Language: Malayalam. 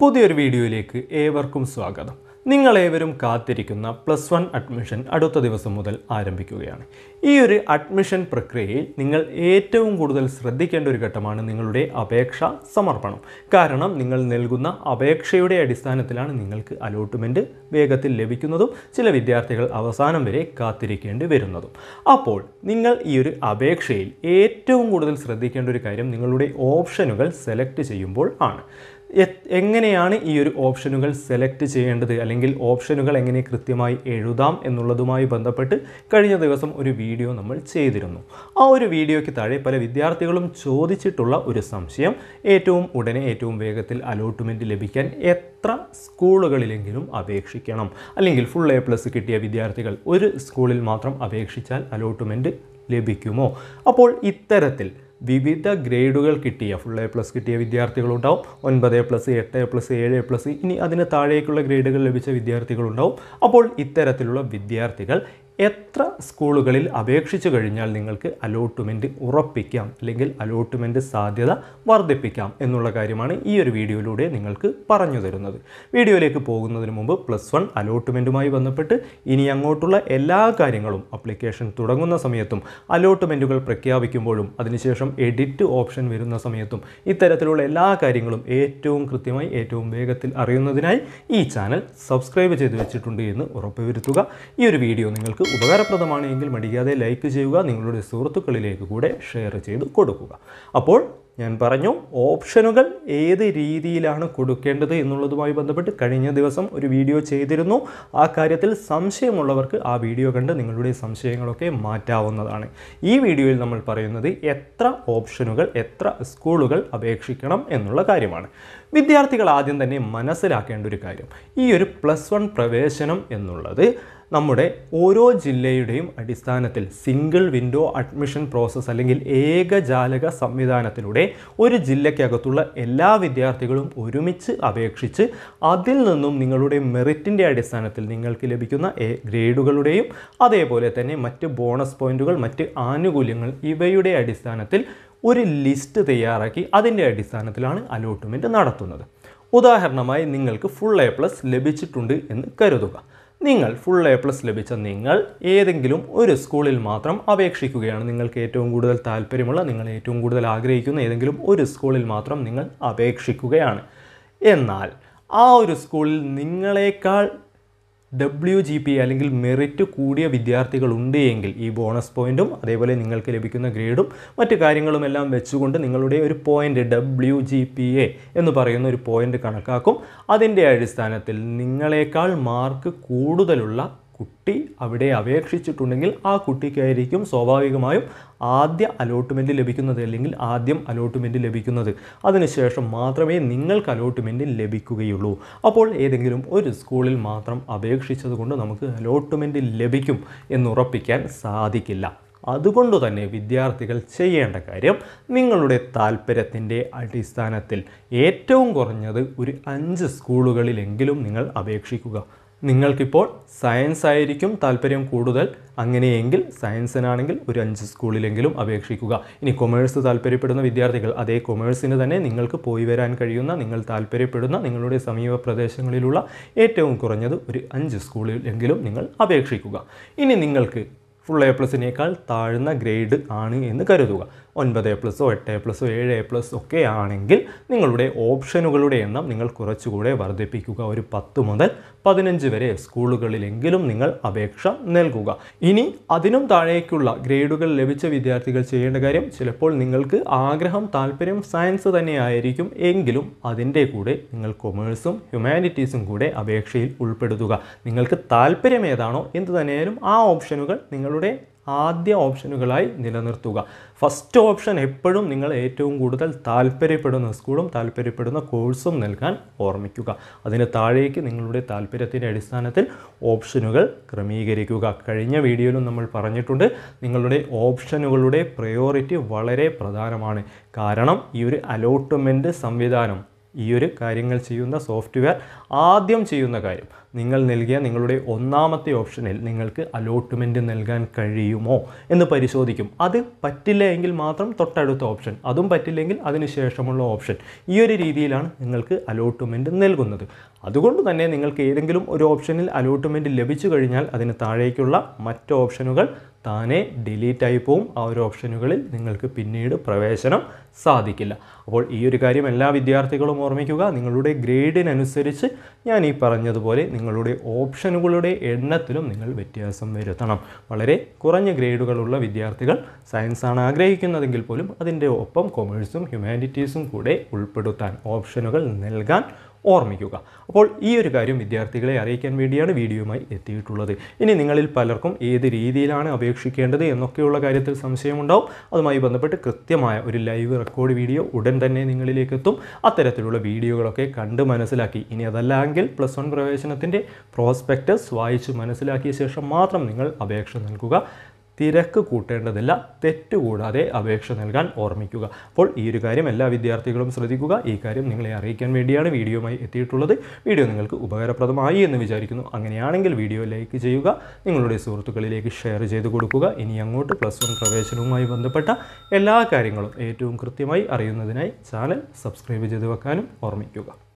പുതിയൊരു വീഡിയോയിലേക്ക് ഏവർക്കും സ്വാഗതം നിങ്ങളേവരും കാത്തിരിക്കുന്ന പ്ലസ് വൺ അഡ്മിഷൻ അടുത്ത ദിവസം മുതൽ ആരംഭിക്കുകയാണ് ഈ ഒരു അഡ്മിഷൻ പ്രക്രിയയിൽ നിങ്ങൾ ഏറ്റവും കൂടുതൽ ശ്രദ്ധിക്കേണ്ട ഒരു ഘട്ടമാണ് നിങ്ങളുടെ അപേക്ഷ സമർപ്പണം കാരണം നിങ്ങൾ നൽകുന്ന അപേക്ഷയുടെ അടിസ്ഥാനത്തിലാണ് നിങ്ങൾക്ക് അലോട്ട്മെൻറ്റ് വേഗത്തിൽ ലഭിക്കുന്നതും ചില വിദ്യാർത്ഥികൾ അവസാനം വരെ കാത്തിരിക്കേണ്ടി വരുന്നതും അപ്പോൾ നിങ്ങൾ ഈ ഒരു അപേക്ഷയിൽ ഏറ്റവും കൂടുതൽ ശ്രദ്ധിക്കേണ്ട ഒരു കാര്യം നിങ്ങളുടെ ഓപ്ഷനുകൾ സെലക്ട് ചെയ്യുമ്പോൾ ആണ് എങ്ങനെയാണ് ഈ ഒരു ഓപ്ഷനുകൾ സെലക്ട് ചെയ്യേണ്ടത് അല്ലെങ്കിൽ ഓപ്ഷനുകൾ എങ്ങനെ കൃത്യമായി എഴുതാം എന്നുള്ളതുമായി ബന്ധപ്പെട്ട് കഴിഞ്ഞ ദിവസം ഒരു വീഡിയോ നമ്മൾ ചെയ്തിരുന്നു ആ ഒരു വീഡിയോയ്ക്ക് താഴെ പല വിദ്യാർത്ഥികളും ചോദിച്ചിട്ടുള്ള ഒരു സംശയം ഏറ്റവും ഉടനെ ഏറ്റവും വേഗത്തിൽ അലോട്ട്മെൻറ്റ് ലഭിക്കാൻ എത്ര സ്കൂളുകളിലെങ്കിലും അപേക്ഷിക്കണം അല്ലെങ്കിൽ ഫുൾ എ പ്ലസ് കിട്ടിയ വിദ്യാർത്ഥികൾ ഒരു സ്കൂളിൽ മാത്രം അപേക്ഷിച്ചാൽ അലോട്ട്മെൻറ്റ് ലഭിക്കുമോ അപ്പോൾ ഇത്തരത്തിൽ വിവിധ ഗ്രേഡുകൾ കിട്ടിയ ഫുൾ എ പ്ലസ് കിട്ടിയ വിദ്യാർത്ഥികളുണ്ടാവും ഒൻപത് പ്ലസ് എട്ട് പ്ലസ് ഏഴ് പ്ലസ് ഇനി അതിന് താഴേക്കുള്ള ഗ്രേഡുകൾ ലഭിച്ച വിദ്യാർത്ഥികളുണ്ടാവും അപ്പോൾ ഇത്തരത്തിലുള്ള വിദ്യാർത്ഥികൾ എത്ര സ്കൂളുകളിൽ അപേക്ഷിച്ചു കഴിഞ്ഞാൽ നിങ്ങൾക്ക് അലോട്ട്മെൻറ്റ് ഉറപ്പിക്കാം അല്ലെങ്കിൽ അലോട്ട്മെൻറ്റ് സാധ്യത വർദ്ധിപ്പിക്കാം എന്നുള്ള കാര്യമാണ് ഈ ഒരു വീഡിയോയിലൂടെ നിങ്ങൾക്ക് പറഞ്ഞു തരുന്നത് വീഡിയോയിലേക്ക് പോകുന്നതിന് മുമ്പ് പ്ലസ് വൺ അലോട്ട്മെൻറ്റുമായി ബന്ധപ്പെട്ട് ഇനി അങ്ങോട്ടുള്ള എല്ലാ കാര്യങ്ങളും അപ്ലിക്കേഷൻ തുടങ്ങുന്ന സമയത്തും അലോട്ട്മെൻറ്റുകൾ പ്രഖ്യാപിക്കുമ്പോഴും അതിനുശേഷം എഡിറ്റ് ഓപ്ഷൻ വരുന്ന സമയത്തും ഇത്തരത്തിലുള്ള എല്ലാ കാര്യങ്ങളും ഏറ്റവും കൃത്യമായി ഏറ്റവും വേഗത്തിൽ അറിയുന്നതിനായി ഈ ചാനൽ സബ്സ്ക്രൈബ് ചെയ്ത് വെച്ചിട്ടുണ്ട് എന്ന് ഉറപ്പുവരുത്തുക ഈ ഒരു വീഡിയോ നിങ്ങൾക്ക് ഉപകാരപ്രദമാണ് എങ്കിൽ മടിക്കാതെ ലൈക്ക് ചെയ്യുക നിങ്ങളുടെ സുഹൃത്തുക്കളിലേക്ക് കൂടെ ഷെയർ ചെയ്ത് കൊടുക്കുക അപ്പോൾ ഞാൻ പറഞ്ഞു ഓപ്ഷനുകൾ ഏത് രീതിയിലാണ് കൊടുക്കേണ്ടത് എന്നുള്ളതുമായി ബന്ധപ്പെട്ട് കഴിഞ്ഞ ദിവസം ഒരു വീഡിയോ ചെയ്തിരുന്നു ആ കാര്യത്തിൽ സംശയമുള്ളവർക്ക് ആ വീഡിയോ കണ്ട് നിങ്ങളുടെ സംശയങ്ങളൊക്കെ മാറ്റാവുന്നതാണ് ഈ വീഡിയോയിൽ നമ്മൾ പറയുന്നത് എത്ര ഓപ്ഷനുകൾ എത്ര സ്കൂളുകൾ അപേക്ഷിക്കണം എന്നുള്ള കാര്യമാണ് വിദ്യാർത്ഥികൾ ആദ്യം തന്നെ മനസ്സിലാക്കേണ്ട ഒരു കാര്യം ഈ ഒരു പ്ലസ് വൺ പ്രവേശനം എന്നുള്ളത് നമ്മുടെ ഓരോ ജില്ലയുടെയും അടിസ്ഥാനത്തിൽ സിംഗിൾ വിൻഡോ അഡ്മിഷൻ പ്രോസസ്സ് അല്ലെങ്കിൽ ഏകജാലക സംവിധാനത്തിലൂടെ ഒരു ജില്ലയ്ക്കകത്തുള്ള എല്ലാ വിദ്യാർത്ഥികളും ഒരുമിച്ച് അപേക്ഷിച്ച് അതിൽ നിന്നും നിങ്ങളുടെ മെറിറ്റിൻ്റെ അടിസ്ഥാനത്തിൽ നിങ്ങൾക്ക് ലഭിക്കുന്ന എ ഗ്രേഡുകളുടെയും അതേപോലെ തന്നെ മറ്റ് ബോണസ് പോയിൻറ്റുകൾ മറ്റ് ആനുകൂല്യങ്ങൾ ഇവയുടെ അടിസ്ഥാനത്തിൽ ഒരു ലിസ്റ്റ് തയ്യാറാക്കി അതിൻ്റെ അടിസ്ഥാനത്തിലാണ് അലോട്ട്മെൻറ്റ് നടത്തുന്നത് ഉദാഹരണമായി നിങ്ങൾക്ക് ഫുൾ എ പ്ലസ് ലഭിച്ചിട്ടുണ്ട് എന്ന് കരുതുക നിങ്ങൾ ഫുൾ എ പ്ലസ് ലഭിച്ച നിങ്ങൾ ഏതെങ്കിലും ഒരു സ്കൂളിൽ മാത്രം അപേക്ഷിക്കുകയാണ് നിങ്ങൾക്ക് ഏറ്റവും കൂടുതൽ താല്പര്യമുള്ള നിങ്ങൾ ഏറ്റവും കൂടുതൽ ആഗ്രഹിക്കുന്ന ഏതെങ്കിലും ഒരു സ്കൂളിൽ മാത്രം നിങ്ങൾ അപേക്ഷിക്കുകയാണ് എന്നാൽ ആ ഒരു സ്കൂളിൽ നിങ്ങളെക്കാൾ ഡബ്ല്യു ജി പി അല്ലെങ്കിൽ മെറിറ്റ് കൂടിയ ഉണ്ട് എങ്കിൽ ഈ ബോണസ് പോയിൻറ്റും അതേപോലെ നിങ്ങൾക്ക് ലഭിക്കുന്ന ഗ്രേഡും മറ്റു കാര്യങ്ങളുമെല്ലാം വെച്ചുകൊണ്ട് നിങ്ങളുടെ ഒരു point W G P A എന്ന് പറയുന്ന ഒരു പോയിൻ്റ് കണക്കാക്കും അതിൻ്റെ അടിസ്ഥാനത്തിൽ നിങ്ങളെക്കാൾ മാർക്ക് കൂടുതലുള്ള കുട്ടി അവിടെ അപേക്ഷിച്ചിട്ടുണ്ടെങ്കിൽ ആ കുട്ടിക്കായിരിക്കും സ്വാഭാവികമായും ആദ്യ അലോട്ട്മെൻ്റ് ലഭിക്കുന്നത് അല്ലെങ്കിൽ ആദ്യം അലോട്ട്മെൻറ്റ് ലഭിക്കുന്നത് അതിനുശേഷം മാത്രമേ നിങ്ങൾക്ക് അലോട്ട്മെൻറ്റ് ലഭിക്കുകയുള്ളൂ അപ്പോൾ ഏതെങ്കിലും ഒരു സ്കൂളിൽ മാത്രം അപേക്ഷിച്ചതുകൊണ്ട് നമുക്ക് അലോട്ട്മെൻറ്റ് ലഭിക്കും എന്നുറപ്പിക്കാൻ സാധിക്കില്ല അതുകൊണ്ട് തന്നെ വിദ്യാർത്ഥികൾ ചെയ്യേണ്ട കാര്യം നിങ്ങളുടെ താല്പര്യത്തിൻ്റെ അടിസ്ഥാനത്തിൽ ഏറ്റവും കുറഞ്ഞത് ഒരു അഞ്ച് സ്കൂളുകളിലെങ്കിലും നിങ്ങൾ അപേക്ഷിക്കുക നിങ്ങൾക്കിപ്പോൾ സയൻസ് ആയിരിക്കും താല്പര്യം കൂടുതൽ അങ്ങനെയെങ്കിൽ സയൻസിനാണെങ്കിൽ ഒരു അഞ്ച് സ്കൂളിലെങ്കിലും അപേക്ഷിക്കുക ഇനി കൊമേഴ്സ് താല്പര്യപ്പെടുന്ന വിദ്യാർത്ഥികൾ അതേ കൊമേഴ്സിന് തന്നെ നിങ്ങൾക്ക് പോയി വരാൻ കഴിയുന്ന നിങ്ങൾ താല്പര്യപ്പെടുന്ന നിങ്ങളുടെ സമീപ പ്രദേശങ്ങളിലുള്ള ഏറ്റവും കുറഞ്ഞത് ഒരു അഞ്ച് സ്കൂളിലെങ്കിലും നിങ്ങൾ അപേക്ഷിക്കുക ഇനി നിങ്ങൾക്ക് ഫുൾ എ പ്ലസിനേക്കാൾ താഴ്ന്ന ഗ്രേഡ് ആണ് എന്ന് കരുതുക ഒൻപത് എ എട്ട് എ ഏഴ് എ പ്ലസ് ഒക്കെ ആണെങ്കിൽ നിങ്ങളുടെ ഓപ്ഷനുകളുടെ എണ്ണം നിങ്ങൾ കുറച്ചുകൂടെ വർദ്ധിപ്പിക്കുക ഒരു പത്ത് മുതൽ പതിനഞ്ച് വരെ സ്കൂളുകളിലെങ്കിലും നിങ്ങൾ അപേക്ഷ നൽകുക ഇനി അതിനും താഴേക്കുള്ള ഗ്രേഡുകൾ ലഭിച്ച വിദ്യാർത്ഥികൾ ചെയ്യേണ്ട കാര്യം ചിലപ്പോൾ നിങ്ങൾക്ക് ആഗ്രഹം താല്പര്യം സയൻസ് തന്നെയായിരിക്കും എങ്കിലും അതിൻ്റെ കൂടെ നിങ്ങൾ കൊമേഴ്സും ഹ്യൂമാനിറ്റീസും കൂടെ അപേക്ഷയിൽ ഉൾപ്പെടുത്തുക നിങ്ങൾക്ക് താല്പര്യം ഏതാണോ എന്ത് തന്നെയാലും ആ ഓപ്ഷനുകൾ നിങ്ങളുടെ ആദ്യ ഓപ്ഷനുകളായി നിലനിർത്തുക ഫസ്റ്റ് ഓപ്ഷൻ എപ്പോഴും നിങ്ങൾ ഏറ്റവും കൂടുതൽ താല്പര്യപ്പെടുന്ന സ്കൂളും താല്പര്യപ്പെടുന്ന കോഴ്സും നൽകാൻ ഓർമ്മിക്കുക അതിന് താഴേക്ക് നിങ്ങളുടെ താല്പര്യത്തിൻ്റെ അടിസ്ഥാനത്തിൽ ഓപ്ഷനുകൾ ക്രമീകരിക്കുക കഴിഞ്ഞ വീഡിയോയിലും നമ്മൾ പറഞ്ഞിട്ടുണ്ട് നിങ്ങളുടെ ഓപ്ഷനുകളുടെ പ്രയോറിറ്റി വളരെ പ്രധാനമാണ് കാരണം ഈ ഒരു അലോട്ട്മെൻറ്റ് സംവിധാനം ഈ ഒരു കാര്യങ്ങൾ ചെയ്യുന്ന സോഫ്റ്റ്വെയർ ആദ്യം ചെയ്യുന്ന കാര്യം നിങ്ങൾ നൽകിയ നിങ്ങളുടെ ഒന്നാമത്തെ ഓപ്ഷനിൽ നിങ്ങൾക്ക് അലോട്ട്മെൻറ്റ് നൽകാൻ കഴിയുമോ എന്ന് പരിശോധിക്കും അത് പറ്റില്ല എങ്കിൽ മാത്രം തൊട്ടടുത്ത ഓപ്ഷൻ അതും പറ്റില്ലെങ്കിൽ അതിനുശേഷമുള്ള ഓപ്ഷൻ ഈ ഒരു രീതിയിലാണ് നിങ്ങൾക്ക് അലോട്ട്മെൻറ്റ് നൽകുന്നത് അതുകൊണ്ട് തന്നെ നിങ്ങൾക്ക് ഏതെങ്കിലും ഒരു ഓപ്ഷനിൽ അലോട്ട്മെൻറ്റ് ലഭിച്ചു കഴിഞ്ഞാൽ അതിന് താഴേക്കുള്ള മറ്റ് ഓപ്ഷനുകൾ താനെ ഡിലീറ്റ് ആയി പോവും ആ ഒരു ഓപ്ഷനുകളിൽ നിങ്ങൾക്ക് പിന്നീട് പ്രവേശനം സാധിക്കില്ല അപ്പോൾ ഈ ഒരു കാര്യം എല്ലാ വിദ്യാർത്ഥികളും ഓർമ്മിക്കുക നിങ്ങളുടെ ഗ്രേഡിനനുസരിച്ച് ഞാൻ ഈ പറഞ്ഞതുപോലെ നിങ്ങൾ നിങ്ങളുടെ ഓപ്ഷനുകളുടെ എണ്ണത്തിലും നിങ്ങൾ വ്യത്യാസം വരുത്തണം വളരെ കുറഞ്ഞ ഗ്രേഡുകളുള്ള വിദ്യാർത്ഥികൾ സയൻസാണ് ആഗ്രഹിക്കുന്നതെങ്കിൽ പോലും അതിൻ്റെ ഒപ്പം കൊമേഴ്സും ഹ്യൂമാനിറ്റീസും കൂടെ ഉൾപ്പെടുത്താൻ ഓപ്ഷനുകൾ നൽകാൻ ഓർമ്മിക്കുക അപ്പോൾ ഈ ഒരു കാര്യം വിദ്യാർത്ഥികളെ അറിയിക്കാൻ വേണ്ടിയാണ് വീഡിയോയുമായി എത്തിയിട്ടുള്ളത് ഇനി നിങ്ങളിൽ പലർക്കും ഏത് രീതിയിലാണ് അപേക്ഷിക്കേണ്ടത് എന്നൊക്കെയുള്ള കാര്യത്തിൽ സംശയമുണ്ടാവും അതുമായി ബന്ധപ്പെട്ട് കൃത്യമായ ഒരു ലൈവ് റെക്കോർഡ് വീഡിയോ ഉടൻ തന്നെ നിങ്ങളിലേക്ക് എത്തും അത്തരത്തിലുള്ള വീഡിയോകളൊക്കെ കണ്ട് മനസ്സിലാക്കി ഇനി അതല്ലെങ്കിൽ പ്ലസ് വൺ പ്രവേശനത്തിൻ്റെ പ്രോസ്പെക്റ്റസ് വായിച്ച് മനസ്സിലാക്കിയ ശേഷം മാത്രം നിങ്ങൾ അപേക്ഷ നൽകുക തിരക്ക് കൂട്ടേണ്ടതില്ല തെറ്റുകൂടാതെ അപേക്ഷ നൽകാൻ ഓർമ്മിക്കുക അപ്പോൾ ഈ ഒരു കാര്യം എല്ലാ വിദ്യാർത്ഥികളും ശ്രദ്ധിക്കുക ഈ കാര്യം നിങ്ങളെ അറിയിക്കാൻ വേണ്ടിയാണ് വീഡിയോയുമായി എത്തിയിട്ടുള്ളത് വീഡിയോ നിങ്ങൾക്ക് ഉപകാരപ്രദമായി എന്ന് വിചാരിക്കുന്നു അങ്ങനെയാണെങ്കിൽ വീഡിയോ ലൈക്ക് ചെയ്യുക നിങ്ങളുടെ സുഹൃത്തുക്കളിലേക്ക് ഷെയർ ചെയ്ത് കൊടുക്കുക ഇനി അങ്ങോട്ട് പ്ലസ് വൺ പ്രവേശനവുമായി ബന്ധപ്പെട്ട എല്ലാ കാര്യങ്ങളും ഏറ്റവും കൃത്യമായി അറിയുന്നതിനായി ചാനൽ സബ്സ്ക്രൈബ് ചെയ്ത് വെക്കാനും ഓർമ്മിക്കുക